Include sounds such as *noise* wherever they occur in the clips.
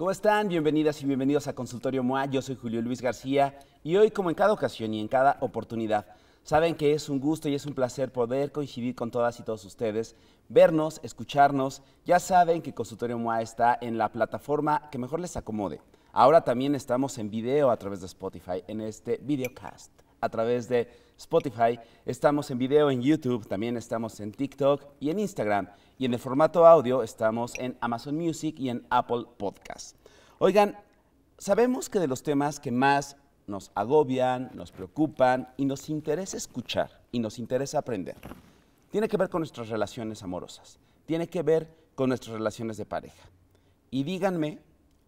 ¿Cómo están? Bienvenidas y bienvenidos a Consultorio MOA. Yo soy Julio Luis García y hoy, como en cada ocasión y en cada oportunidad, saben que es un gusto y es un placer poder coincidir con todas y todos ustedes, vernos, escucharnos. Ya saben que Consultorio MOA está en la plataforma que mejor les acomode. Ahora también estamos en video a través de Spotify, en este videocast, a través de Spotify, estamos en video en YouTube, también estamos en TikTok y en Instagram. Y en el formato audio estamos en Amazon Music y en Apple Podcast. Oigan, sabemos que de los temas que más nos agobian, nos preocupan y nos interesa escuchar y nos interesa aprender, tiene que ver con nuestras relaciones amorosas, tiene que ver con nuestras relaciones de pareja. Y díganme,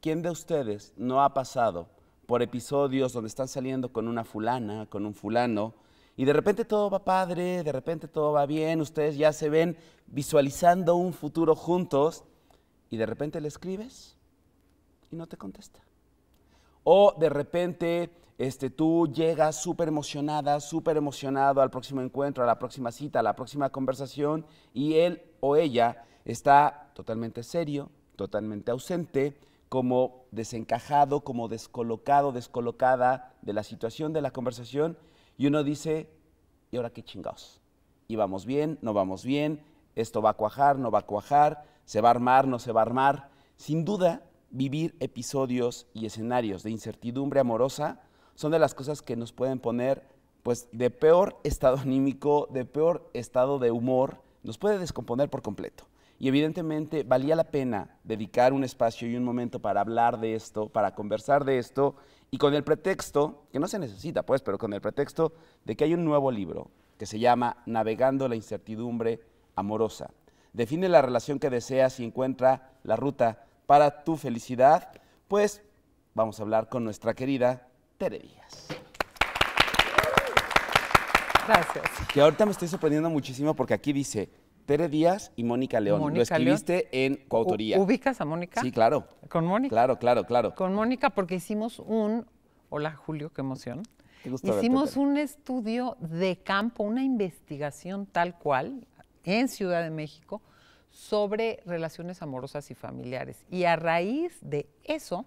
¿quién de ustedes no ha pasado por episodios donde están saliendo con una fulana, con un fulano, y de repente todo va padre, de repente todo va bien, ustedes ya se ven visualizando un futuro juntos y de repente le escribes y no te contesta. O de repente este, tú llegas súper emocionada, súper emocionado al próximo encuentro, a la próxima cita, a la próxima conversación y él o ella está totalmente serio, totalmente ausente, como desencajado, como descolocado, descolocada de la situación, de la conversación y uno dice, ¿y ahora qué chingados? ¿Y vamos bien? ¿No vamos bien? ¿Esto va a cuajar? ¿No va a cuajar? ¿Se va a armar? ¿No se va a armar? Sin duda, vivir episodios y escenarios de incertidumbre amorosa son de las cosas que nos pueden poner pues de peor estado anímico, de peor estado de humor, nos puede descomponer por completo. Y evidentemente valía la pena dedicar un espacio y un momento para hablar de esto, para conversar de esto y con el pretexto, que no se necesita pues, pero con el pretexto de que hay un nuevo libro que se llama Navegando la incertidumbre amorosa. Define la relación que deseas y encuentra la ruta para tu felicidad, pues vamos a hablar con nuestra querida Tere Díaz. Gracias. Que ahorita me estoy sorprendiendo muchísimo porque aquí dice, Tere Díaz y Mónica León. lo escribiste en coautoría. ¿Ubicas a Mónica? Sí, claro. ¿Con Mónica? Claro, claro, claro. Con Mónica porque hicimos un... Hola, Julio, qué emoción. hicimos un estudio de campo, una investigación tal cual en Ciudad de México sobre relaciones amorosas y familiares. Y a raíz de eso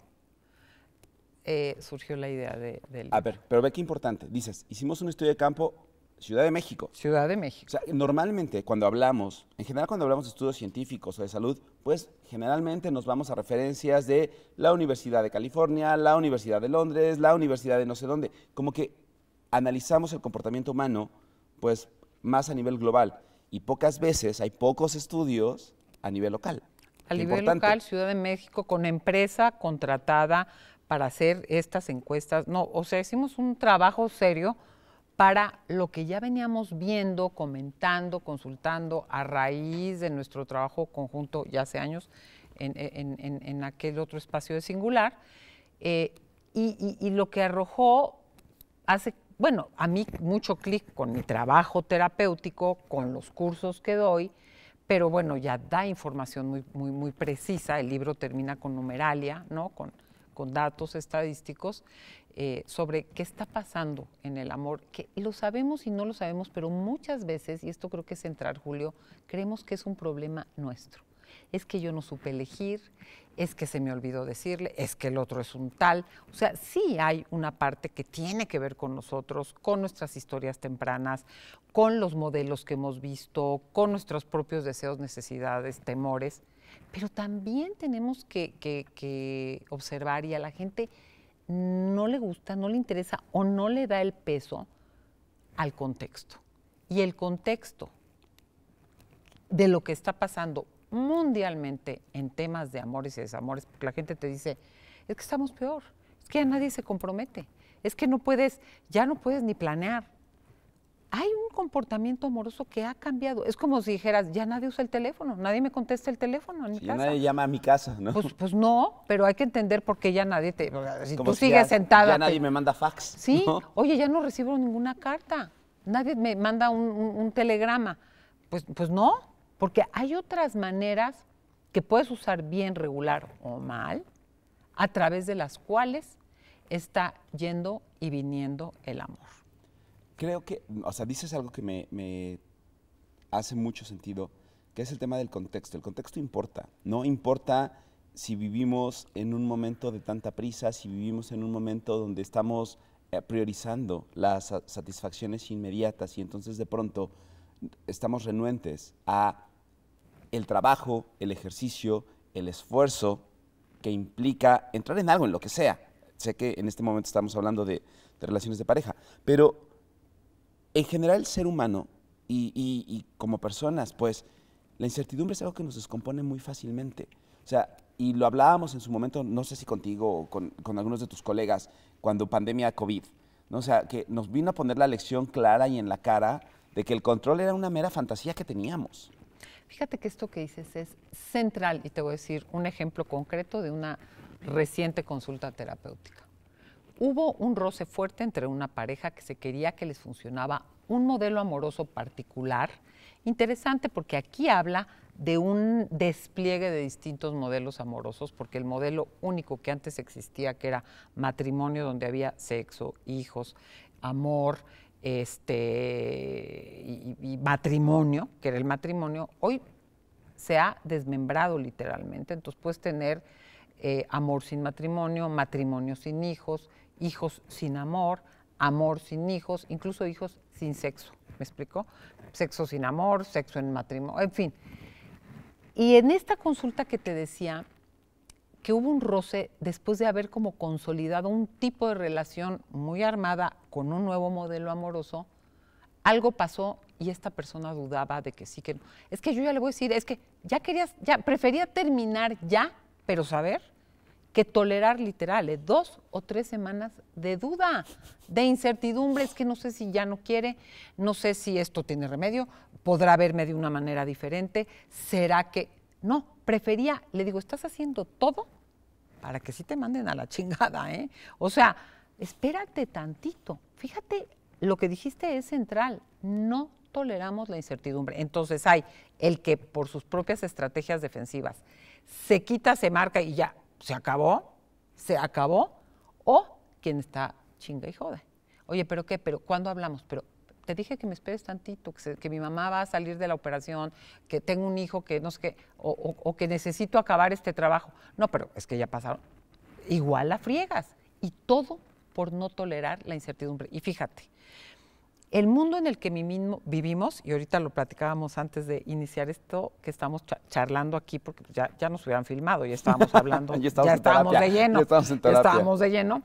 eh, surgió la idea de, del... A ver, pero ve qué importante. Dices, hicimos un estudio de campo Ciudad de México. Ciudad de México. O sea, normalmente cuando hablamos, en general cuando hablamos de estudios científicos o de salud, pues generalmente nos vamos a referencias de la Universidad de California, la Universidad de Londres, la Universidad de no sé dónde. Como que analizamos el comportamiento humano, pues más a nivel global. Y pocas veces hay pocos estudios a nivel local. A nivel local, Ciudad de México, con empresa contratada para hacer estas encuestas. No, o sea, hicimos un trabajo serio para lo que ya veníamos viendo, comentando, consultando a raíz de nuestro trabajo conjunto ya hace años en, aquel otro espacio de singular, eh, y, lo que arrojó hace, bueno, a mí mucho clic con mi trabajo terapéutico, con los cursos que doy, pero bueno, ya da información muy, muy, muy precisa, el libro termina con numeralia, ¿no? Con, con datos estadísticos eh, sobre qué está pasando en el amor, que lo sabemos y no lo sabemos, pero muchas veces, y esto creo que es central, Julio, creemos que es un problema nuestro. Es que yo no supe elegir, es que se me olvidó decirle, es que el otro es un tal. O sea, sí hay una parte que tiene que ver con nosotros, con nuestras historias tempranas, con los modelos que hemos visto, con nuestros propios deseos, necesidades, temores, pero también tenemos que, que observar y a la gente no le gusta, no le interesa o no le da el peso al contexto. Y el contexto de lo que está pasando mundialmente en temas de amores y desamores, porque la gente te dice, es que estamos peor, es que ya nadie se compromete, es que no puedes, ya no puedes ni planear, hay un comportamiento amoroso que ha cambiado. Es como si dijeras, ya nadie usa el teléfono, nadie me contesta el teléfono en mi casa. Ya nadie llama a mi casa, ¿no? Pues, pues, no, pero hay que entender por qué ya nadie te... Si tú sigues sentada... Ya nadie me manda fax. Sí, oye, ya no recibo ninguna carta, nadie me manda un, un telegrama. Pues, pues no, porque hay otras maneras que puedes usar bien, regular o mal, a través de las cuales está yendo y viniendo el amor creo que, o sea, dices algo que me, hace mucho sentido, que es el tema del contexto. El contexto importa, ¿no? Importa si vivimos en un momento de tanta prisa, si vivimos en un momento donde estamos eh, priorizando las satisfacciones inmediatas y entonces de pronto estamos renuentes a el trabajo, el ejercicio, el esfuerzo que implica entrar en algo, en lo que sea. Sé que en este momento estamos hablando de, de relaciones de pareja, pero en general el ser humano y, como personas, pues la incertidumbre es algo que nos descompone muy fácilmente. O sea, y lo hablábamos en su momento, no sé si contigo o con, con algunos de tus colegas, cuando pandemia COVID, ¿no? O sea, que nos vino a poner la lección clara y en la cara de que el control era una mera fantasía que teníamos. Fíjate que esto que dices es central y te voy a decir un ejemplo concreto de una reciente consulta terapéutica hubo un roce fuerte entre una pareja que se quería que les funcionaba un modelo amoroso particular. Interesante porque aquí habla de un despliegue de distintos modelos amorosos, porque el modelo único que antes existía, que era matrimonio donde había sexo, hijos, amor, este y, matrimonio, que era el matrimonio, hoy se ha desmembrado literalmente. Entonces puedes tener eh, amor sin matrimonio, matrimonio sin hijos, hijos sin amor, amor sin hijos, incluso hijos sin sexo. ¿Me explico? Sexo sin amor, sexo en matrimonio, en fin. Y en esta consulta que te decía, que hubo un roce después de haber como consolidado un tipo de relación muy armada con un nuevo modelo amoroso, algo pasó y esta persona dudaba de que sí, que no. Es que yo ya le voy a decir, es que ya querías, ya prefería terminar ya, pero saber que tolerar literales ¿eh? dos o tres semanas de duda, de incertidumbre, es que no sé si ya no quiere, no sé si esto tiene remedio, podrá verme de una manera diferente, será que no, prefería, le digo, estás haciendo todo para que sí te manden a la chingada, ¿eh? O sea, espérate tantito. Fíjate, lo que dijiste es central, no toleramos la incertidumbre. Entonces hay el que por sus propias estrategias defensivas se quita, se marca y ya se acabó, se acabó, o quien está chinga y jode. Oye, pero qué, pero ¿cuándo hablamos? Pero te dije que me esperes tantito, que, que mi mamá va a salir de la operación, que tengo un hijo que no sé qué, o, o que necesito acabar este trabajo. No, pero es que ya pasaron. Igual la friegas. Y todo por no tolerar la incertidumbre. Y fíjate, el mundo en el que vivimos, y ahorita lo platicábamos antes de iniciar esto, que estamos charlando aquí, porque ya, nos hubieran filmado, ya estábamos hablando, *laughs* ya estábamos, de lleno, ya estábamos, de lleno.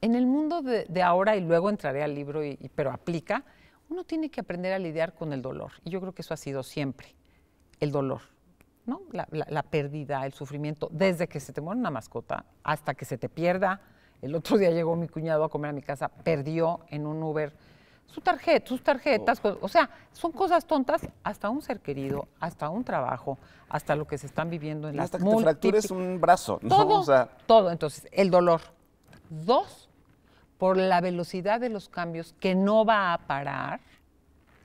En el mundo de, ahora, y luego entraré al libro, pero aplica, uno tiene que aprender a lidiar con el dolor, y yo creo que eso ha sido siempre, el dolor. ¿no? La, la pérdida, el sufrimiento, desde que se te muere una mascota hasta que se te pierda. El otro día llegó mi cuñado a comer a mi casa, perdió en un Uber su tarjeta, sus tarjetas, oh. o sea, son cosas tontas hasta un ser querido, hasta un trabajo, hasta lo que se están viviendo en las... la Hasta que te fractures un brazo, Todo, todo, entonces, el dolor. Dos, por la velocidad de los cambios que no va a parar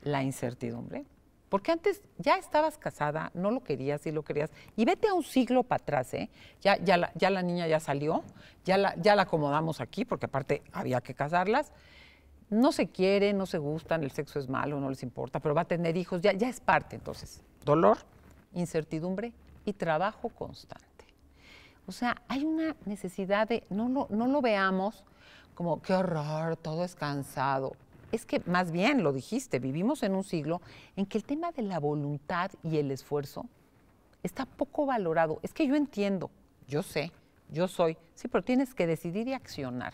la incertidumbre. Porque antes ya estabas casada, no lo querías y lo querías. Y vete a un siglo para atrás, ¿eh? Ya, ya, la, ya la niña ya salió, ya ya la acomodamos aquí, porque aparte había que casarlas no se quiere, no se gustan, el sexo es malo, no les importa, pero va a tener hijos, ya, es parte entonces. Dolor, incertidumbre y trabajo constante. O sea, hay una necesidad de, no no lo veamos como, qué horror, todo es cansado. Es que más bien, lo dijiste, vivimos en un siglo en que el tema de la voluntad y el esfuerzo está poco valorado. Es que yo entiendo, yo sé, yo soy, sí, pero tienes que decidir y accionar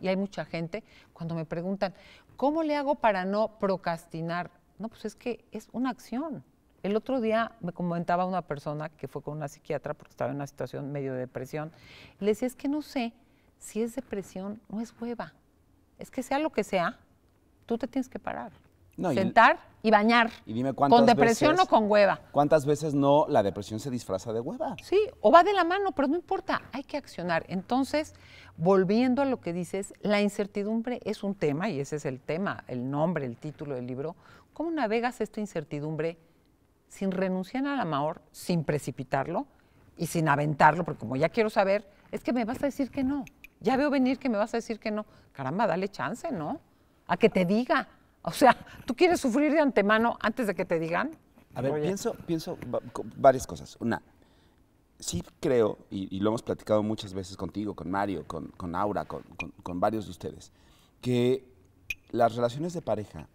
y hay mucha gente, cuando me preguntan, ¿cómo le hago para no procrastinar? No, pues es que es una acción. El otro día me comentaba una persona que fue con una psiquiatra porque estaba en una situación medio de depresión. le decía, es que no sé si es depresión, no es hueva. Es que sea lo que sea, tú te tienes que parar sentar y, bañar. ¿Con depresión o con hueva? ¿Cuántas veces no la depresión se disfraza de hueva? Sí, o va de la mano, pero no importa, hay que accionar. Entonces, volviendo a lo que dices, la incertidumbre es un tema, y ese es el tema, el nombre, el título del libro. ¿Cómo navegas esta incertidumbre sin renunciar a la amor, sin precipitarlo y sin aventarlo? Porque como ya quiero saber, es que me vas a decir que no. Ya veo venir que me vas a decir que no. Caramba, dale chance, ¿no? A que te diga o sea, ¿tú quieres sufrir de antemano antes de que te digan? A ver, pienso, varias cosas. Una, sí creo, y, lo hemos platicado muchas veces contigo, con Mario, con, Aura, con varios de ustedes, que las relaciones de pareja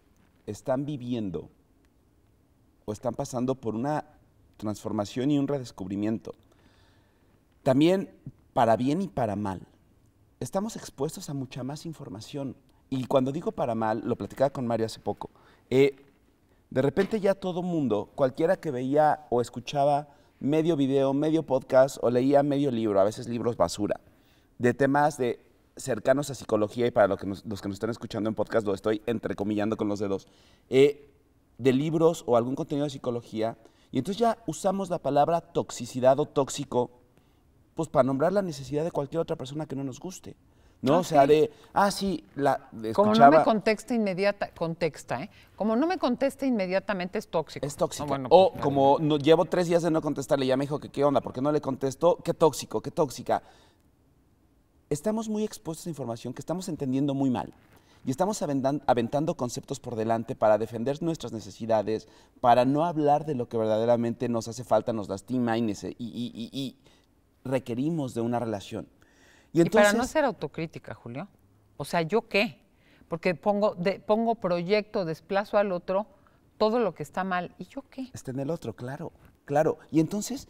están viviendo o están pasando por una transformación y un redescubrimiento. También, para bien y para mal, estamos expuestos a mucha más información y cuando digo para mal, lo platicaba con Mario hace poco, eh, de repente ya todo mundo, cualquiera que veía o escuchaba medio video, medio podcast o leía medio libro, a veces libros basura, de temas de cercanos a psicología y para los que nos están escuchando en podcast lo estoy entrecomillando con los dedos, eh, de libros o algún contenido de psicología. Y entonces ya usamos la palabra toxicidad o tóxico pues para nombrar la necesidad de cualquier otra persona que no nos guste. ¿no? O sea, de, ah, sí, la Como no me contesta inmediata, ¿eh? Como no me contesta inmediatamente es tóxico. Es tóxico. o pues, como no, llevo tres días de no contestarle, ya me dijo que qué onda, ¿por qué no le contesto, qué tóxico, qué tóxica. Estamos muy expuestos a información que estamos entendiendo muy mal y estamos aventando conceptos por delante para defender nuestras necesidades, para no hablar de lo que verdaderamente nos hace falta, nos lastima y requerimos de una relación. Y, para no ser autocrítica, Julio, o sea, ¿yo qué? Porque pongo, pongo proyecto, desplazo al otro todo lo que está mal. ¿Y yo qué? Está en el otro, claro, claro. Y entonces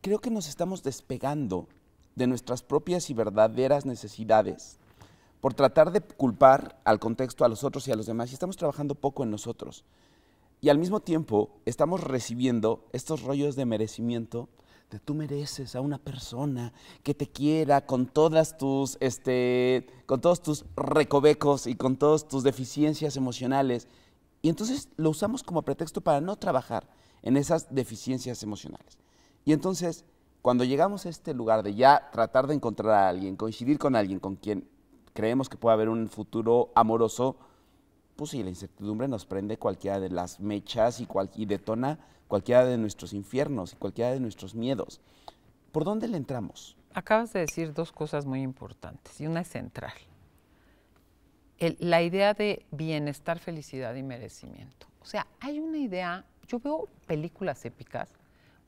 creo que nos estamos despegando de nuestras propias y verdaderas necesidades por tratar de culpar al contexto, a los otros y a los demás. Y estamos trabajando poco en nosotros. Y al mismo tiempo estamos recibiendo estos rollos de merecimiento tú mereces a una persona que te quiera con todas tus, este, con todos tus recovecos y con todas tus deficiencias emocionales. Y entonces lo usamos como pretexto para no trabajar en esas deficiencias emocionales. Y entonces, cuando llegamos a este lugar de ya tratar de encontrar a alguien, coincidir con alguien con quien creemos que puede haber un futuro amoroso, pues si la incertidumbre nos prende cualquiera de las mechas y, cual, y detona cualquiera de nuestros infiernos y cualquiera de nuestros miedos. ¿Por dónde le entramos? Acabas de decir dos cosas muy importantes y una es central. la idea de bienestar, felicidad y merecimiento. O sea, hay una idea, yo veo películas épicas,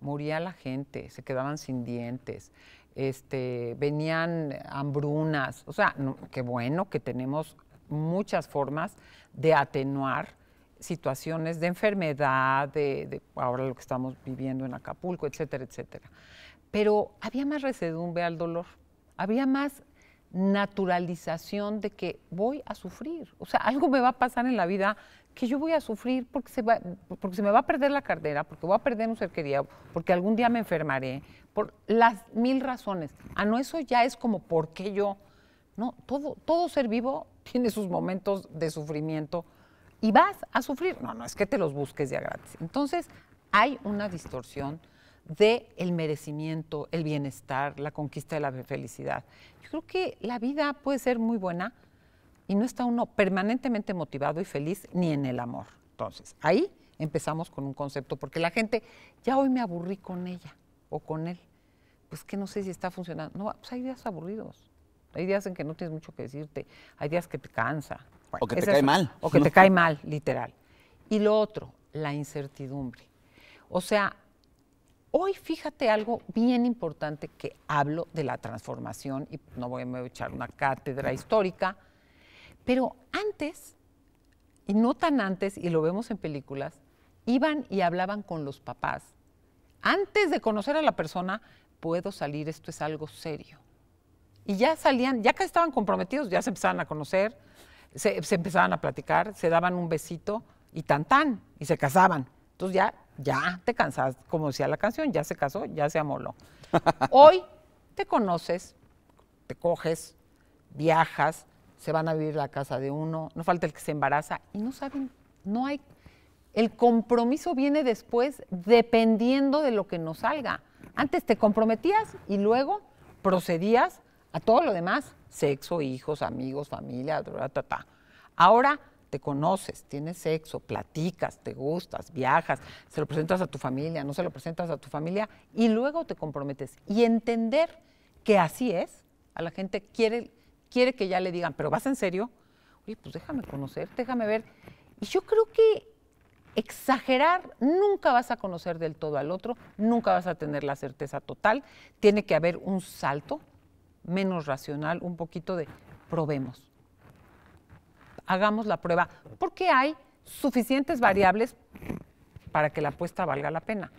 moría la gente, se quedaban sin dientes, este, venían hambrunas, o sea, qué bueno que tenemos muchas formas de atenuar situaciones de enfermedad, de, ahora lo que estamos viviendo en Acapulco, etcétera, etcétera. Pero había más resedumbre al dolor, había más naturalización de que voy a sufrir. O sea, algo me va a pasar en la vida que yo voy a sufrir porque se, porque se me va a perder la cartera, porque voy a perder un ser porque algún día me enfermaré, por las mil razones. a ah, no, eso ya es como por qué yo. No, todo ser vivo tiene sus momentos de sufrimiento y vas a sufrir. No, no, es que te los busques ya gratis. Entonces, hay una distorsión del el merecimiento, el bienestar, la conquista de la felicidad. Yo creo que la vida puede ser muy buena y no está uno permanentemente motivado y feliz ni en el amor. Entonces, ahí empezamos con un concepto, porque la gente, ya hoy me aburrí con ella o con él, pues que no sé si está funcionando. No, pues hay días aburridos, hay días en que no tienes mucho que decirte, hay días que te cansa, o que te cae mal. O que te cae mal, literal. Y lo otro, la incertidumbre. O sea, hoy fíjate algo bien importante que hablo de la transformación, y no voy a echar una cátedra histórica, pero antes, y no tan antes, y lo vemos en películas, iban y hablaban con los papás. Antes de conocer a la persona, puedo salir, esto es algo serio. Y ya salían, ya que estaban comprometidos, ya se empezaban a conocer, se, empezaban a platicar, se daban un besito y tan tan, y se casaban. Entonces ya, ya te cansas, como decía la canción, ya se casó, ya se amoló. *laughs* Hoy te conoces, te coges, viajas, se van a vivir la casa de uno, no falta el que se embaraza y no saben, no hay. El compromiso viene después dependiendo de lo que nos salga. Antes te comprometías y luego procedías a todo lo demás sexo, hijos, amigos, familia, ta, Ahora te conoces, tienes sexo, platicas, te gustas, viajas, se lo presentas a tu familia, no se lo presentas a tu familia y luego te comprometes. Y entender que así es, a la gente quiere, quiere que ya le digan, pero vas en serio, oye, pues déjame conocer, déjame ver. Y yo creo que exagerar, nunca vas a conocer del todo al otro, nunca vas a tener la certeza total, tiene que haber un salto menos racional, un poquito de probemos. Hagamos la prueba, porque hay suficientes variables para que la apuesta valga la pena.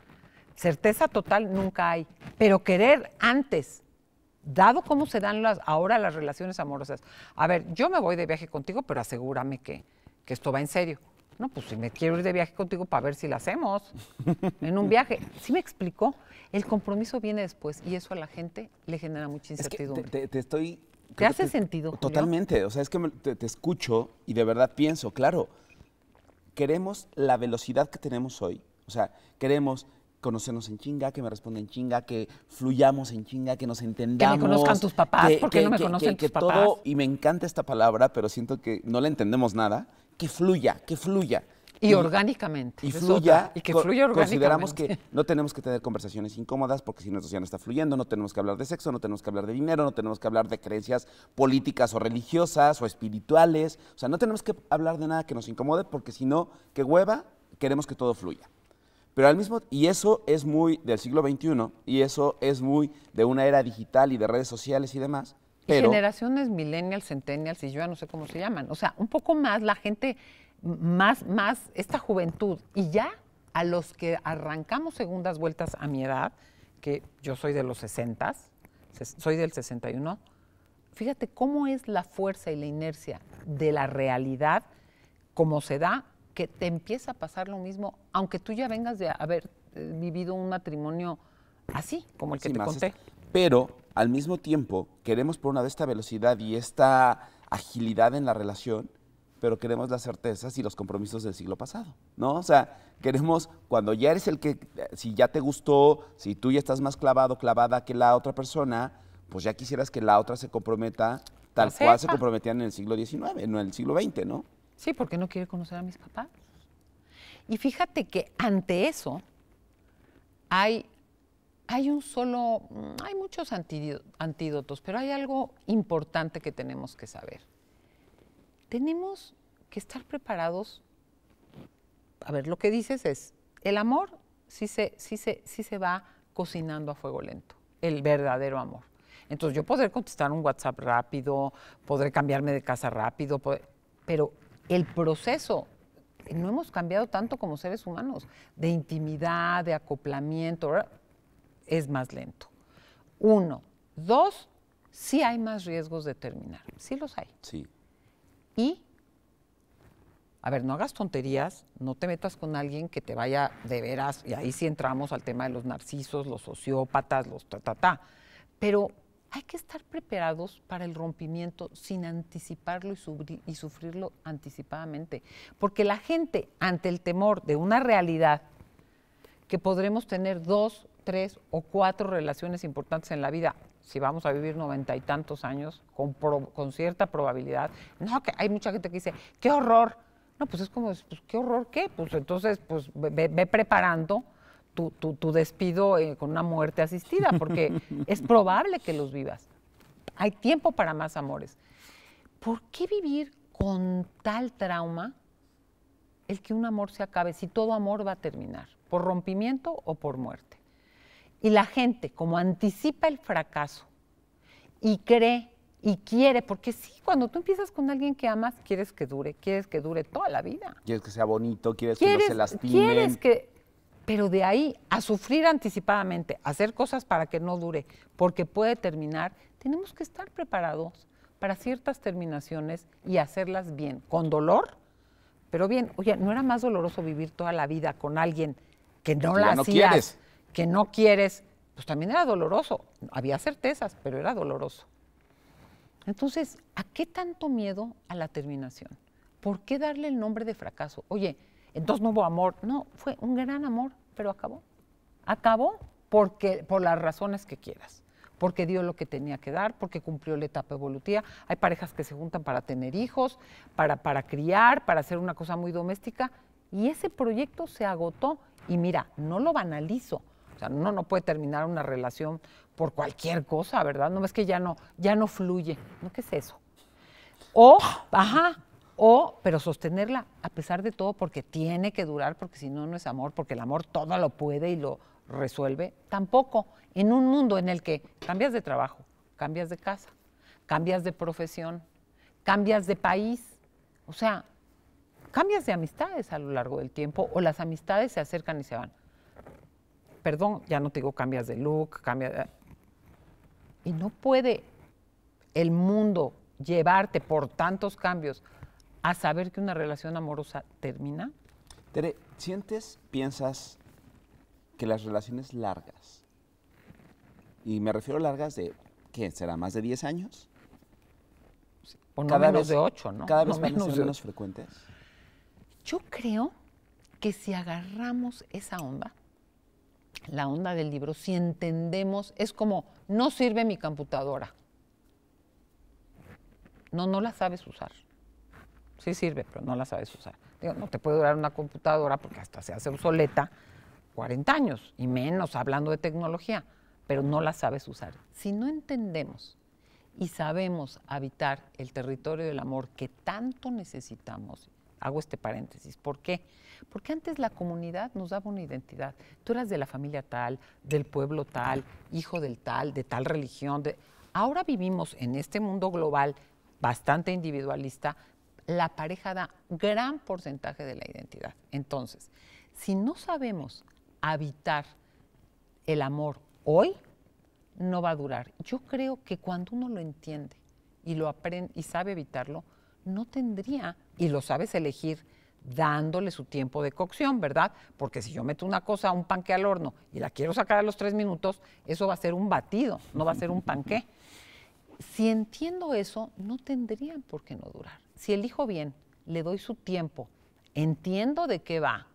Certeza total nunca hay, pero querer antes, dado cómo se dan las, ahora las relaciones amorosas, a ver, yo me voy de viaje contigo, pero asegúrame que, que esto va en serio. No, pues si me quiero ir de viaje contigo para ver si la hacemos en un viaje. ¿Sí me explicó? El compromiso viene después y eso a la gente le genera mucha incertidumbre. te, estoy... ¿Te hace sentido? Totalmente. O sea, es que te escucho y de verdad pienso, claro, queremos la velocidad que tenemos hoy. O sea, queremos conocernos en chinga, que me respondan en chinga, que fluyamos en chinga, que nos entendamos. Que me conozcan tus papás, porque no me conocen tus papás? y me encanta esta palabra, pero siento que no le entendemos nada, que fluya, que fluya. Y, orgánicamente. Y fluya. Y que fluya orgánicamente. Consideramos que no tenemos que tener conversaciones incómodas porque si nuestro no está fluyendo, no tenemos que hablar de sexo, no tenemos que hablar de dinero, no tenemos que hablar de creencias políticas o religiosas o espirituales. O sea, no tenemos que hablar de nada que nos incomode porque si no, que hueva, queremos que todo fluya. Pero al mismo y eso es muy del siglo XXI y eso es muy de una era digital y de redes sociales y demás. Generaciones millennials, centennials y yo ya no sé cómo se llaman. O sea, un poco más la gente, más, más esta juventud. Y ya a los que arrancamos segundas vueltas a mi edad, que yo soy de los 60, soy del 61, fíjate cómo es la fuerza y la inercia de la realidad, como se da, que te empieza a pasar lo mismo, aunque tú ya vengas de haber eh, vivido un matrimonio así, como el que te conté pero al mismo tiempo queremos por una de esta velocidad y esta agilidad en la relación, pero queremos las certezas y los compromisos del siglo pasado, ¿no? O sea, queremos cuando ya eres el que, si ya te gustó, si tú ya estás más clavado, clavada que la otra persona, pues ya quisieras que la otra se comprometa tal cual se comprometían en el siglo XIX, no en el siglo XX, ¿no? Sí, porque no quiere conocer a mis papás. Y fíjate que ante eso hay hay un solo, mm, hay muchos antídotos, pero hay algo importante que tenemos que saber. Tenemos que estar preparados. A ver, lo que dices es, el amor sí se, sí se, sí se va cocinando a fuego lento, el verdadero amor. Entonces yo podré contestar un WhatsApp rápido, podré cambiarme de casa rápido, pero el proceso no hemos cambiado tanto como seres humanos, de intimidad, de acoplamiento es más lento. Uno. Dos, sí hay más riesgos de terminar. Sí los hay. Sí. Y, a ver, no hagas tonterías, no te metas con alguien que te vaya de veras, y ahí sí entramos al tema de los narcisos, los sociópatas, los ta, ta, ta. Pero hay que estar preparados para el rompimiento sin anticiparlo y, y sufrirlo anticipadamente. Porque la gente, ante el temor de una realidad que podremos tener dos tres o cuatro relaciones importantes en la vida, si vamos a vivir noventa y tantos años, con, cierta probabilidad. No, que hay mucha gente que dice, qué horror. No, pues es como, pues, qué horror, ¿qué? Pues entonces, pues ve, preparando tu, despido eh, con una muerte asistida, porque *laughs* es probable que los vivas. Hay tiempo para más amores. ¿Por qué vivir con tal trauma el que un amor se acabe, si todo amor va a terminar, por rompimiento o por muerte? Y la gente, como anticipa el fracaso y cree y quiere, porque sí, cuando tú empiezas con alguien que amas, quieres que dure, quieres que dure toda la vida. Quieres que sea bonito, quieres, que no se lastime. Quieres que, pero de ahí a sufrir anticipadamente, hacer cosas para que no dure, porque puede terminar, tenemos que estar preparados para ciertas terminaciones y hacerlas bien, con dolor, pero bien. Oye, ¿no era más doloroso vivir toda la vida con alguien que no la quieres que no quieres, pues también era doloroso. Había certezas, pero era doloroso. Entonces, ¿a qué tanto miedo a la terminación? ¿Por qué darle el nombre de fracaso? Oye, entonces no hubo amor. No, fue un gran amor, pero acabó. Acabó porque, por las razones que quieras. Porque dio lo que tenía que dar, porque cumplió la etapa evolutiva. Hay parejas que se juntan para tener hijos, para, para criar, para hacer una cosa muy doméstica. Y ese proyecto se agotó. Y mira, no lo banalizo, o sea, uno no puede terminar una relación por cualquier cosa, ¿verdad? No es que ya no, ya no fluye. ¿No qué es eso? O, ajá, o, pero sostenerla a pesar de todo, porque tiene que durar, porque si no, no es amor, porque el amor todo lo puede y lo resuelve. Tampoco, en un mundo en el que cambias de trabajo, cambias de casa, cambias de profesión, cambias de país, o sea, cambias de amistades a lo largo del tiempo o las amistades se acercan y se van perdón, ya no te digo cambias de look, cambia eh. Y no puede el mundo llevarte por tantos cambios a saber que una relación amorosa termina? Tere, ¿sientes, piensas que las relaciones largas, y me refiero a largas de, ¿qué será? ¿Más de 10 años? o no cada vez, de 8, ¿no? Cada vez menos frecuentes. Yo creo que si agarramos esa onda, la onda del libro, si entendemos, es como, no sirve mi computadora. No, no la sabes usar. Sí sirve, pero no la sabes usar. Digo, no te puede durar una computadora porque hasta se hace obsoleta 40 años y menos hablando de tecnología, pero no la sabes usar. Si no entendemos y sabemos habitar el territorio del amor que tanto necesitamos Hago este paréntesis. ¿Por qué? Porque antes la comunidad nos daba una identidad. Tú eras de la familia tal, del pueblo tal, hijo del tal, de tal religión. De... Ahora vivimos en este mundo global bastante individualista. La pareja da gran porcentaje de la identidad. Entonces, si no sabemos habitar el amor hoy, no va a durar. Yo creo que cuando uno lo entiende y lo aprende y sabe evitarlo, no tendría y lo sabes elegir dándole su tiempo de cocción, ¿verdad? Porque si yo meto una cosa, un panque al horno, y la quiero sacar a los tres minutos, eso va a ser un batido, no va a ser un panque. Si entiendo eso, no tendrían por qué no durar. Si elijo bien, le doy su tiempo, entiendo de qué va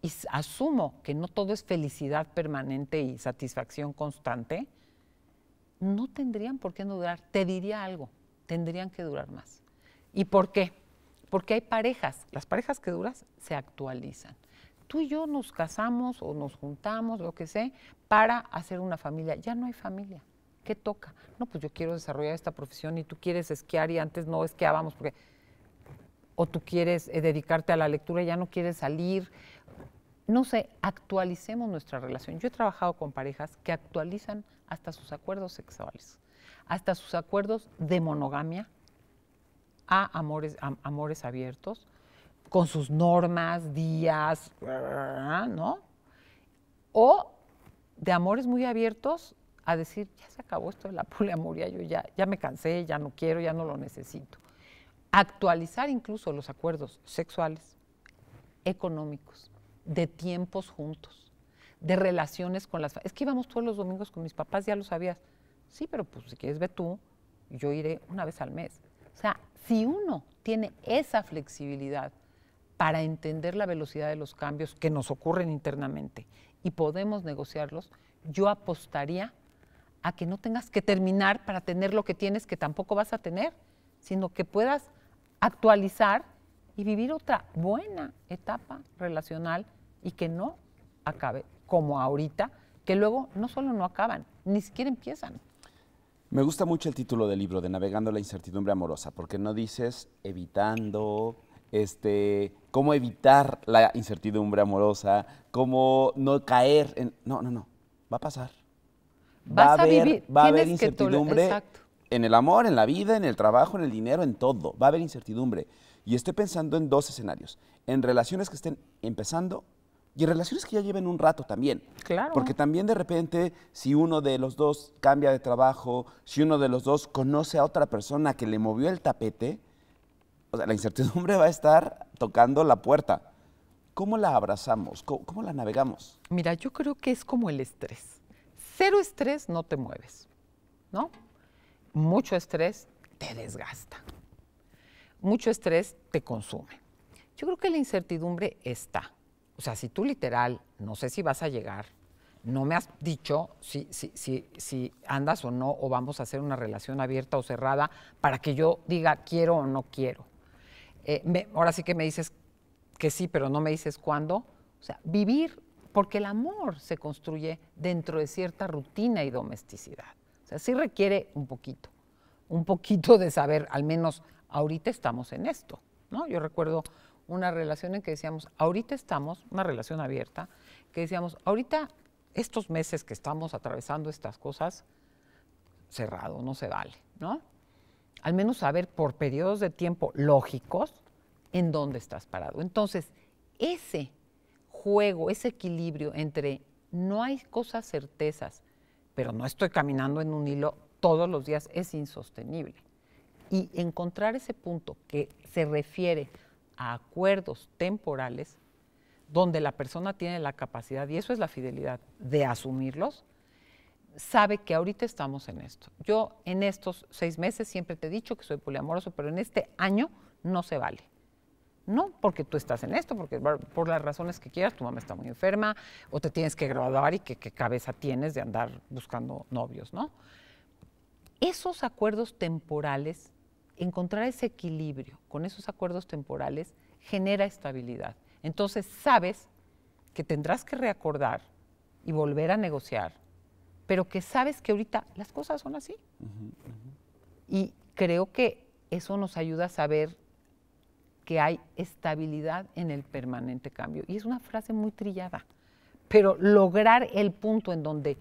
y asumo que no todo es felicidad permanente y satisfacción constante, no tendrían por qué no durar. Te diría algo, tendrían que durar más. ¿Y por qué? Porque hay parejas, las parejas que duras se actualizan. Tú y yo nos casamos o nos juntamos, lo que sé, para hacer una familia. Ya no hay familia. ¿Qué toca? No, pues yo quiero desarrollar esta profesión y tú quieres esquiar y antes no esquiábamos porque o tú quieres eh, dedicarte a la lectura ya no quieres salir. No sé, actualicemos nuestra relación. Yo he trabajado con parejas que actualizan hasta sus acuerdos sexuales, hasta sus acuerdos de monogamia, a Amores, amores Abiertos, con sus normas, días, ¿no? O de amores muy abiertos a decir, ya se acabó esto de la poliamoría, yo ya, ya me cansé, ya no quiero, ya no lo necesito. Actualizar incluso los acuerdos sexuales, económicos, de tiempos juntos, de relaciones con las... Es que íbamos todos los domingos con mis papás, ya lo sabías. Sí, pero pues si quieres ve tú, yo iré una vez al mes. O sea, si uno tiene esa flexibilidad para entender la velocidad de los cambios que nos ocurren internamente y podemos negociarlos, yo apostaría a que no tengas que terminar para tener lo que tienes, que tampoco vas a tener, sino que puedas actualizar y vivir otra buena etapa relacional y que no acabe como ahorita, que luego no solo no acaban, ni siquiera empiezan. Me gusta mucho el título del libro, de Navegando la incertidumbre amorosa, porque no dices evitando, este, cómo evitar la incertidumbre amorosa, cómo no caer en... No, no, no, va a pasar. va a haber, Va a haber incertidumbre en el amor, en la vida, en el trabajo, en el dinero, en todo. Va a haber incertidumbre. Y estoy pensando en dos escenarios, en relaciones que estén empezando y relaciones que ya lleven un rato también. Claro. Porque también de repente, si uno de los dos cambia de trabajo, si uno de los dos conoce a otra persona que le movió el tapete, o la incertidumbre va a estar tocando la puerta. ¿Cómo la abrazamos? ¿Cómo, cómo la navegamos? Mira, yo creo que es como el estrés. Cero estrés no te mueves, ¿no? Mucho estrés te desgasta. Mucho estrés te consume. Yo creo que la incertidumbre está o sea, si tú literal, no sé si vas a llegar, no me has dicho si, si, si, si andas o no, o vamos a hacer una relación abierta o cerrada para que yo diga quiero o no quiero. Eh, ahora sí que me dices que sí, pero no me dices cuándo. O sea, vivir, porque el amor se construye dentro de cierta rutina y domesticidad. O sea, sí requiere un poquito, un poquito de saber, al menos ahorita estamos en esto, ¿no? Yo recuerdo una relación en que decíamos, ahorita estamos, una relación abierta, que decíamos, ahorita estos meses que estamos atravesando estas cosas, cerrado, no se vale, ¿no? Al menos saber por periodos de tiempo lógicos en dónde estás parado. Entonces, ese juego, ese equilibrio entre no hay cosas certezas, pero no estoy caminando en un hilo todos los días es insostenible. Y encontrar ese punto que se refiere acuerdos temporales donde la persona tiene la capacidad, y eso es la fidelidad, de asumirlos, sabe que ahorita estamos en esto. Yo en estos seis meses siempre te he dicho que soy poliamoroso, pero en este año no se vale. No, porque tú estás en esto, porque por las razones que quieras, tu mamá está muy enferma, o te tienes que graduar y qué cabeza tienes de andar buscando novios, ¿no? Esos acuerdos temporales encontrar ese equilibrio con esos acuerdos temporales genera estabilidad. Entonces sabes que tendrás que reacordar y volver a negociar, pero que sabes que ahorita las cosas son así. Y creo que eso nos ayuda a saber que hay estabilidad en el permanente cambio. Y es una frase muy trillada, pero lograr el punto en donde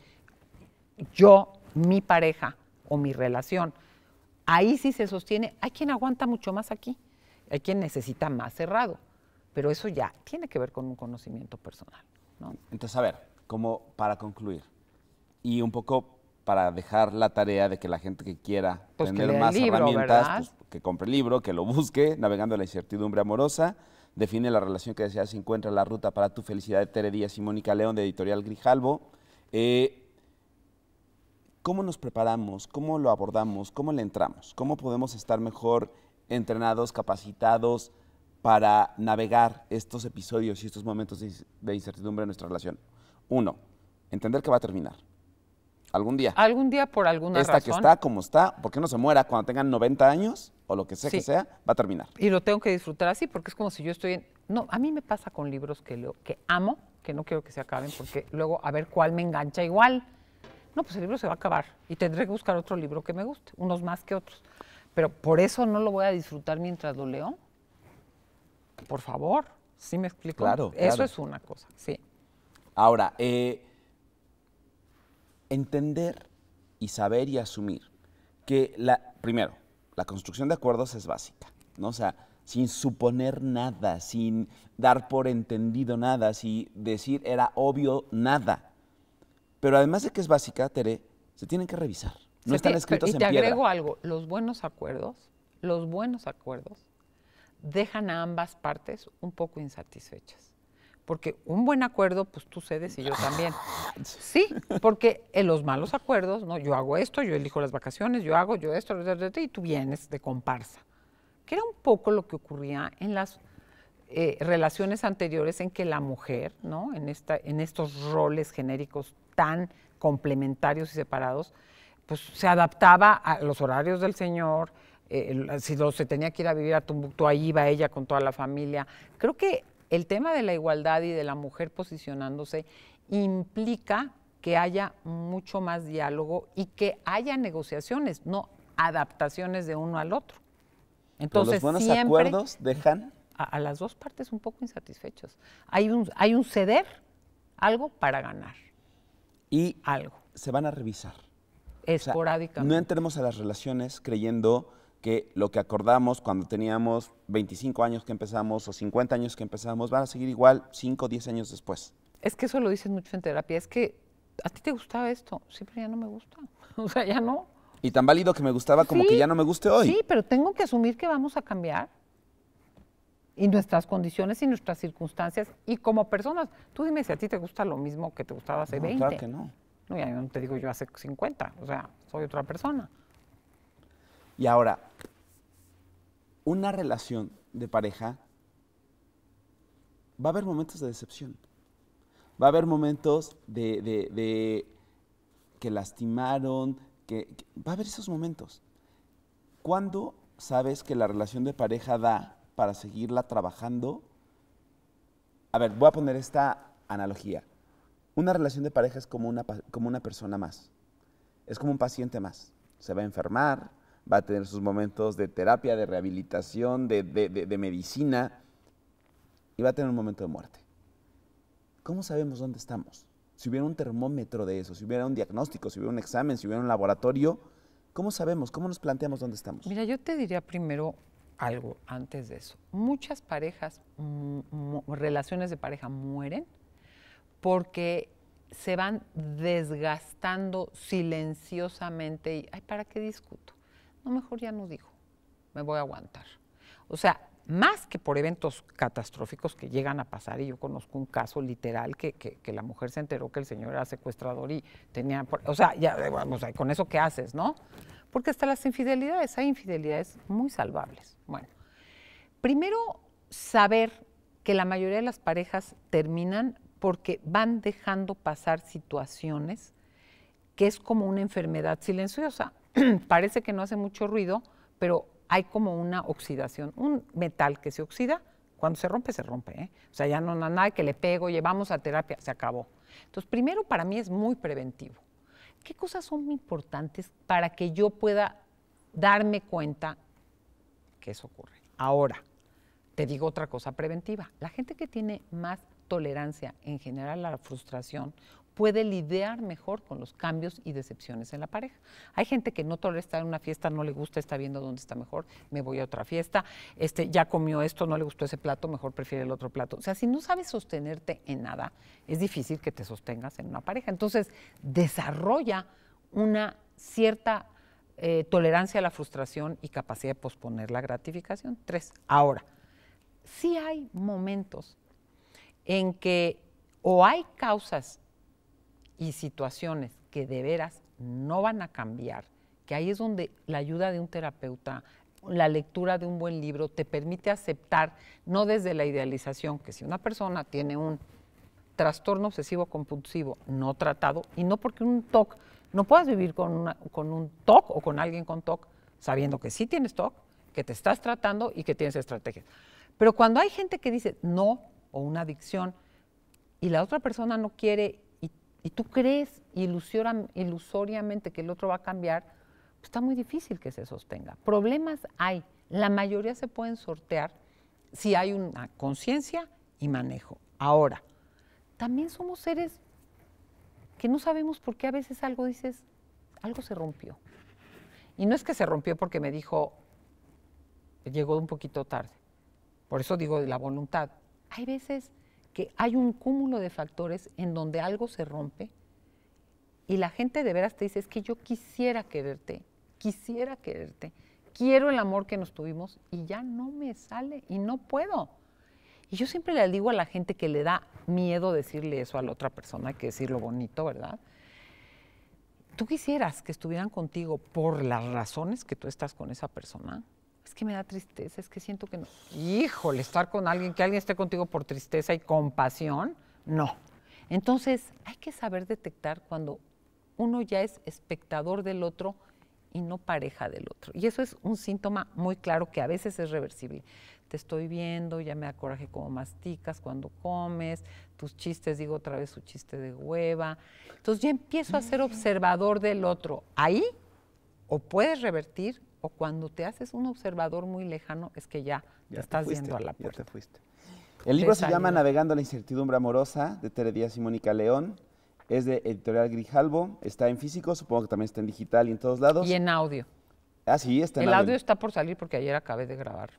yo, mi pareja o mi relación ahí sí se sostiene. Hay quien aguanta mucho más aquí, hay quien necesita más cerrado, pero eso ya tiene que ver con un conocimiento personal. Entonces, a ver, como para concluir y un poco para dejar la tarea de que la gente que quiera pues tener más herramientas, pues, que compre el libro, que lo busque, navegando la incertidumbre amorosa, define la relación que deseas y encuentra la ruta para tu felicidad de Tere Díaz y Mónica León de Editorial Grijalvo. Eh, ¿Cómo nos preparamos? ¿Cómo lo abordamos? ¿Cómo le entramos? ¿Cómo podemos estar mejor entrenados, capacitados para navegar estos episodios y estos momentos de incertidumbre en nuestra relación? Uno, entender que va a terminar. Algún día. Algún día por alguna razón. Esta que está como está, porque no se muera cuando tengan 90 años o lo que sea que sea, va a terminar. Y lo tengo que disfrutar así porque es como si yo estoy en... No, a mí me pasa con libros que, que amo, que no quiero que se acaben porque luego a ver cuál me engancha igual no, pues el libro se va a acabar y tendré que buscar otro libro que me guste, unos más que otros. Pero por eso no lo voy a disfrutar mientras lo leo. Por favor, ¿sí me explico? Claro. Eso es una cosa, sí. Ahora, eh, entender y saber y asumir que, la, primero, la construcción de acuerdos es básica, ¿no? O sea, sin suponer nada, sin dar por entendido nada, sin decir era obvio nada. Pero además de que es básica, Tere, se tienen que revisar. No están escritos en piedra. Y te agrego algo, los buenos acuerdos, los buenos acuerdos dejan a ambas partes un poco insatisfechas. Porque un buen acuerdo, pues tú cedes y yo también. *laughs* Sí, porque en eh, los malos acuerdos, no, yo hago esto, yo elijo las vacaciones, yo hago, yo esto, y tú vienes de comparsa. Que era un poco lo que ocurría en las eh, relaciones anteriores en que la mujer, ¿no? En, esta, en estos roles genéricos tan complementarios y separados, pues se adaptaba a los horarios del señor, eh, si se tenía que ir a vivir a Tumbuctú, ahí iba ella con toda la familia. Creo que el tema de la igualdad y de la mujer posicionándose implica que haya mucho más diálogo y que haya negociaciones, no adaptaciones de uno al otro. Entonces, los buenos acuerdos dejan a, a, las dos partes un poco insatisfechos. Hay un, hay un ceder algo para ganar y algo. Se van a revisar. Esporádicamente. no entremos a las relaciones creyendo que lo que acordamos cuando teníamos 25 años que empezamos o 50 años que empezamos van a seguir igual 5 o 10 años después. Es que eso lo dicen mucho en terapia, es que a ti te gustaba esto, siempre ya no me gusta, *laughs* o sea, ya no. Y tan válido que me gustaba como que ya no me guste hoy. Sí, pero tengo que asumir que vamos a cambiar y nuestras condiciones y nuestras circunstancias y como personas. Tú dime si a ti te gusta lo mismo que te gustaba hace no, 20. Claro que no. ya no te digo yo hace 50, o sea, soy otra persona. Y ahora, una relación de pareja va a haber momentos de decepción. Va a haber momentos de, que lastimaron, que, va a haber esos momentos. ¿Cuándo sabes que la relación de pareja da para seguirla trabajando. A ver, voy a poner esta analogía. Una relación de pareja es como una, como una persona más. Es como un paciente más. Se va a enfermar, va a tener sus momentos de terapia, de rehabilitación, de, de medicina y va a tener un momento de muerte. ¿Cómo sabemos dónde estamos? Si hubiera un termómetro de eso, si hubiera un diagnóstico, si hubiera un examen, si hubiera un laboratorio, ¿cómo sabemos? ¿Cómo nos planteamos dónde estamos? Mira, yo te diría primero algo antes de eso. Muchas parejas, relaciones de pareja mueren porque se van desgastando silenciosamente y, ay, ¿para qué discuto? No, mejor ya no dijo me voy a aguantar. O sea, más que por eventos catastróficos que llegan a pasar, y yo conozco un caso literal que, la mujer se enteró que el señor era secuestrador y tenía, o sea, ya, vamos, con eso qué haces, ¿no? Porque hasta las infidelidades, hay infidelidades muy salvables. Bueno, primero saber que la mayoría de las parejas terminan porque van dejando pasar situaciones que es como una enfermedad silenciosa. *clears throat* Parece que no hace mucho ruido, pero hay como una oxidación, un metal que se oxida, cuando se rompe, se rompe. ¿eh? O sea, ya no nada que le pego, llevamos a terapia, se acabó. Entonces, primero para mí es muy preventivo. ¿Qué cosas son importantes para que yo pueda darme cuenta que eso ocurre? Ahora, te digo otra cosa preventiva. La gente que tiene más tolerancia en general a la frustración puede lidiar mejor con los cambios y decepciones en la pareja. Hay gente que no tolera estar en una fiesta, no le gusta, está viendo dónde está mejor, me voy a otra fiesta, este, ya comió esto, no le gustó ese plato, mejor prefiere el otro plato. O sea, si no sabes sostenerte en nada, es difícil que te sostengas en una pareja. Entonces, desarrolla una cierta eh, tolerancia a la frustración y capacidad de posponer la gratificación. Tres, ahora, sí hay momentos en que o hay causas y situaciones que de veras no van a cambiar, que ahí es donde la ayuda de un terapeuta, la lectura de un buen libro te permite aceptar, no desde la idealización, que si una persona tiene un trastorno obsesivo compulsivo no tratado, y no porque un TOC, no puedas vivir con, un TOC o con alguien con TOC, sabiendo que sí tienes TOC, que te estás tratando y que tienes estrategias. Pero cuando hay gente que dice no o una adicción y la otra persona no quiere y tú crees ilusoriamente que el otro va a cambiar, pues está muy difícil que se sostenga. Problemas hay. La mayoría se pueden sortear si hay una conciencia y manejo. Ahora, también somos seres que no sabemos por qué a veces algo dices, algo se rompió. Y no es que se rompió porque me dijo, llegó un poquito tarde. Por eso digo de la voluntad. Hay veces que hay un cúmulo de factores en donde algo se rompe y la gente de veras te dice, es que yo quisiera quererte, quisiera quererte, quiero el amor que nos tuvimos y ya no me sale y no puedo. Y yo siempre le digo a la gente que le da miedo decirle eso a la otra persona, hay que decirlo bonito, ¿verdad? Tú quisieras que estuvieran contigo por las razones que tú estás con esa persona, que me da tristeza, es que siento que no. Híjole, estar con alguien, que alguien esté contigo por tristeza y compasión, no. Entonces, hay que saber detectar cuando uno ya es espectador del otro y no pareja del otro. Y eso es un síntoma muy claro que a veces es reversible. Te estoy viendo, ya me da coraje como masticas cuando comes, tus chistes, digo otra vez su chiste de hueva. Entonces ya empiezo a ser observador del otro. Ahí o puedes revertir cuando te haces un observador muy lejano, es que ya, te estás viendo a la puerta. fuiste. El libro se llama Navegando la incertidumbre amorosa, de Tere Díaz y Mónica León. Es de Editorial Grijalbo, está en físico, supongo que también está en digital y en todos lados. Y en audio. Ah, sí, está en El audio. está por salir porque ayer acabé de grabar.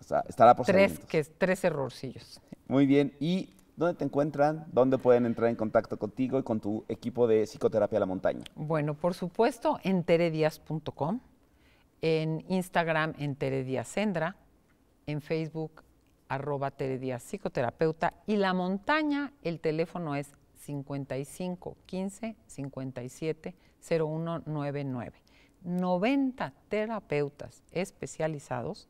O sea, estará por tres, salir. tres errorcillos. Muy bien. ¿Y ¿Dónde te encuentran? ¿Dónde pueden entrar en contacto contigo y con tu equipo de psicoterapia a la montaña? Bueno, por supuesto, en teredias.com en Instagram en Teredia en Facebook arroba Psicoterapeuta y La Montaña, el teléfono es 55 15 57 99 90 terapeutas especializados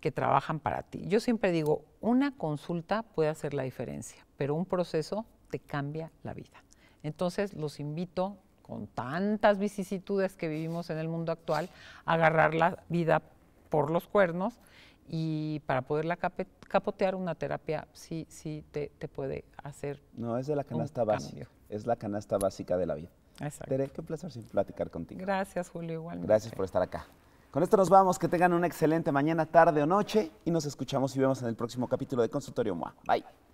que trabajan para ti. Yo siempre digo, una consulta puede hacer la diferencia, pero un proceso te cambia la vida. Entonces los invito con tantas vicisitudes que vivimos en el mundo actual, agarrar la vida por los cuernos y para poderla capotear una terapia sí, sí te, puede hacer. No, es de la canasta básica. Es la canasta básica de la vida. Exacto. Tere, qué placer sin platicar contigo. Gracias, Julio, igualmente. Gracias por estar acá. Con esto nos vamos, que tengan una excelente mañana, tarde o noche y nos escuchamos y vemos en el próximo capítulo de Consultorio Mua. Bye.